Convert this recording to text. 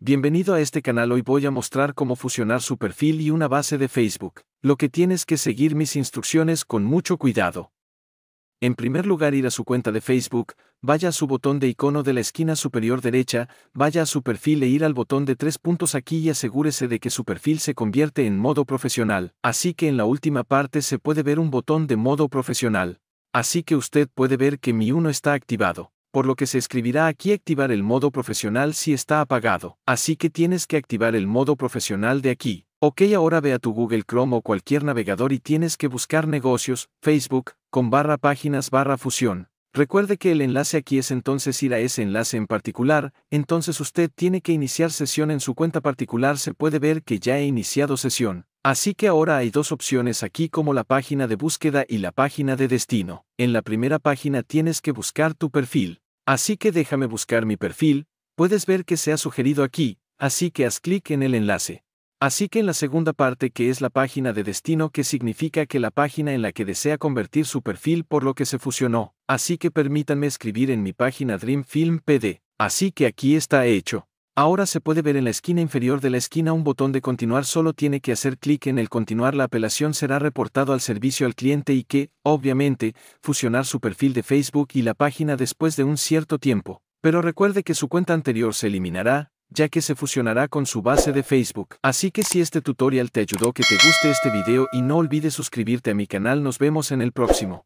Bienvenido a este canal hoy voy a mostrar cómo fusionar su perfil y una base de Facebook, lo que tienes que seguir mis instrucciones con mucho cuidado. En primer lugar ir a su cuenta de Facebook, vaya a su botón de icono de la esquina superior derecha, vaya a su perfil e ir al botón de tres puntos aquí y asegúrese de que su perfil se convierte en modo profesional, así que en la última parte se puede ver un botón de modo profesional. Así que usted puede ver que mi uno está activado por lo que se escribirá aquí activar el modo profesional si está apagado, así que tienes que activar el modo profesional de aquí. Ok ahora ve a tu Google Chrome o cualquier navegador y tienes que buscar negocios, Facebook, con barra páginas barra fusión. Recuerde que el enlace aquí es entonces ir a ese enlace en particular, entonces usted tiene que iniciar sesión en su cuenta particular se puede ver que ya he iniciado sesión. Así que ahora hay dos opciones aquí como la página de búsqueda y la página de destino. En la primera página tienes que buscar tu perfil. Así que déjame buscar mi perfil, puedes ver que se ha sugerido aquí, así que haz clic en el enlace. Así que en la segunda parte que es la página de destino que significa que la página en la que desea convertir su perfil por lo que se fusionó, así que permítanme escribir en mi página Dream Film PD, así que aquí está hecho. Ahora se puede ver en la esquina inferior de la esquina un botón de continuar, solo tiene que hacer clic en el continuar, la apelación será reportado al servicio al cliente y que, obviamente, fusionar su perfil de Facebook y la página después de un cierto tiempo. Pero recuerde que su cuenta anterior se eliminará, ya que se fusionará con su base de Facebook. Así que si este tutorial te ayudó que te guste este video y no olvides suscribirte a mi canal, nos vemos en el próximo.